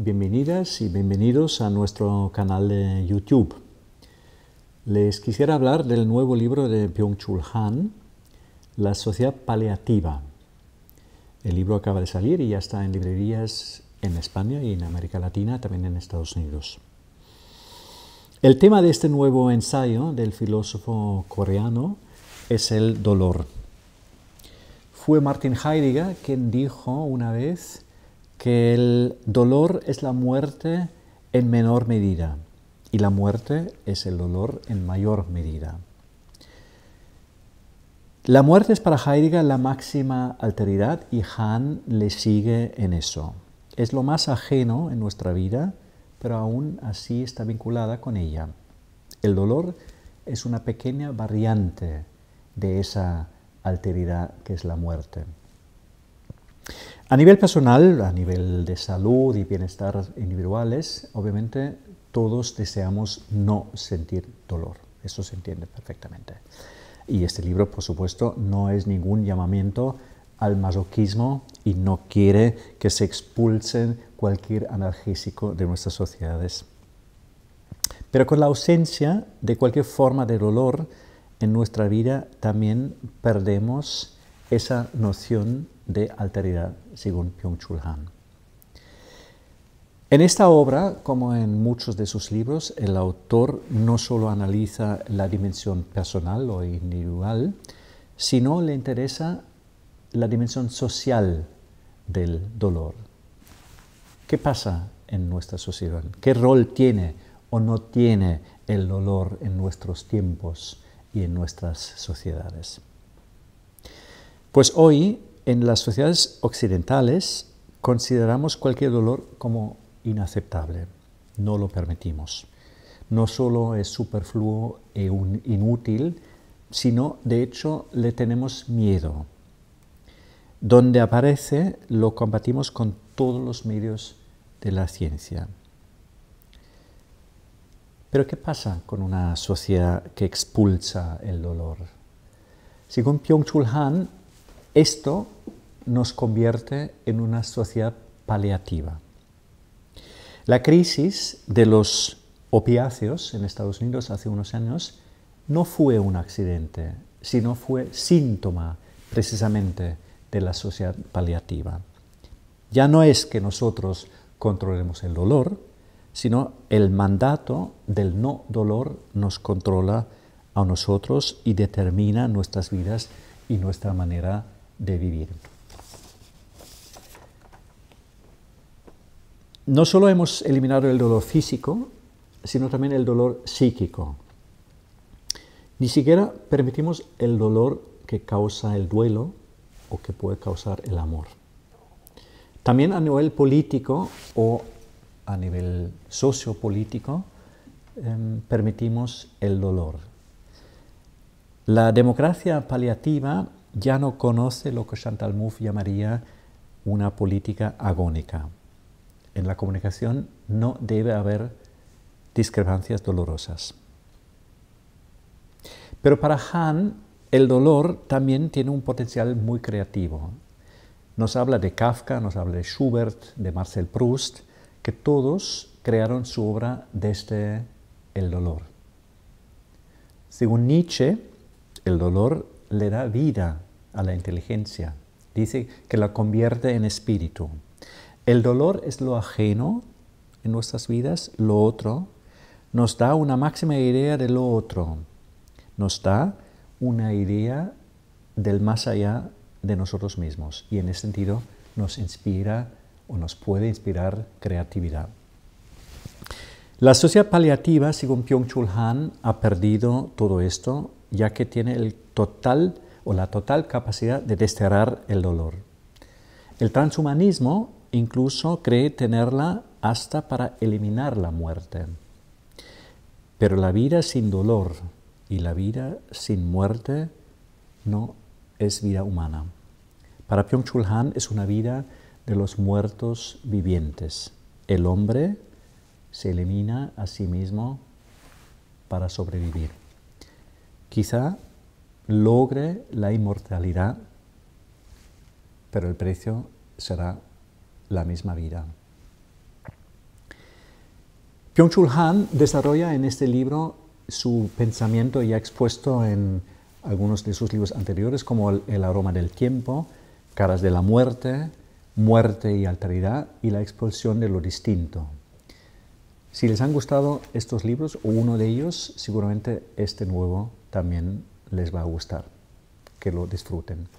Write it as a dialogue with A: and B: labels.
A: Bienvenidas y bienvenidos a nuestro canal de YouTube. Les quisiera hablar del nuevo libro de Byung-Chul Han, La sociedad paliativa. El libro acaba de salir y ya está en librerías en España y en América Latina, también en Estados Unidos. El tema de este nuevo ensayo del filósofo coreano es el dolor. Fue Martin Heidegger quien dijo una vez que el dolor es la muerte en menor medida y la muerte es el dolor en mayor medida. La muerte es para Heidegger la máxima alteridad y Han le sigue en eso. Es lo más ajeno en nuestra vida, pero aún así está vinculada con ella. El dolor es una pequeña variante de esa alteridad que es la muerte. A nivel personal, a nivel de salud y bienestar individuales, obviamente todos deseamos no sentir dolor. Eso se entiende perfectamente. Y este libro, por supuesto, no es ningún llamamiento al masoquismo y no quiere que se expulsen cualquier analgésico de nuestras sociedades. Pero con la ausencia de cualquier forma de dolor en nuestra vida también perdemos esa noción de alteridad, según Pyongchul chul Han. En esta obra, como en muchos de sus libros, el autor no solo analiza la dimensión personal o individual, sino le interesa la dimensión social del dolor. ¿Qué pasa en nuestra sociedad? ¿Qué rol tiene o no tiene el dolor en nuestros tiempos y en nuestras sociedades? Pues hoy en las sociedades occidentales consideramos cualquier dolor como inaceptable, no lo permitimos. No solo es superfluo e inútil, sino de hecho le tenemos miedo. Donde aparece lo combatimos con todos los medios de la ciencia. Pero ¿qué pasa con una sociedad que expulsa el dolor? Según Pyongchul Han, esto nos convierte en una sociedad paliativa. La crisis de los opiáceos en Estados Unidos hace unos años no fue un accidente, sino fue síntoma precisamente de la sociedad paliativa. Ya no es que nosotros controlemos el dolor, sino el mandato del no dolor nos controla a nosotros y determina nuestras vidas y nuestra manera de vivir. no solo hemos eliminado el dolor físico, sino también el dolor psíquico. Ni siquiera permitimos el dolor que causa el duelo o que puede causar el amor. También a nivel político o a nivel sociopolítico em, permitimos el dolor. La democracia paliativa ya no conoce lo que Chantal Mouffe llamaría una política agónica en la comunicación no debe haber discrepancias dolorosas. Pero para Hahn, el dolor también tiene un potencial muy creativo. Nos habla de Kafka, nos habla de Schubert, de Marcel Proust, que todos crearon su obra desde el dolor. Según Nietzsche, el dolor le da vida a la inteligencia. Dice que la convierte en espíritu. El dolor es lo ajeno en nuestras vidas, lo otro. Nos da una máxima idea de lo otro. Nos da una idea del más allá de nosotros mismos. Y en ese sentido nos inspira o nos puede inspirar creatividad. La sociedad paliativa, según Pyongchul Han, ha perdido todo esto, ya que tiene el total o la total capacidad de desterrar el dolor. El transhumanismo incluso cree tenerla hasta para eliminar la muerte. Pero la vida sin dolor y la vida sin muerte no es vida humana. Para Pyongchul Han es una vida de los muertos vivientes. El hombre se elimina a sí mismo para sobrevivir. Quizá logre la inmortalidad, pero el precio será la misma vida. byung Han desarrolla en este libro su pensamiento ya expuesto en algunos de sus libros anteriores, como el, aroma del tiempo, Caras de la muerte, Muerte y alteridad y la expulsión de lo distinto. Si les han gustado estos libros o uno de ellos, seguramente este nuevo también les va a gustar. Que lo disfruten.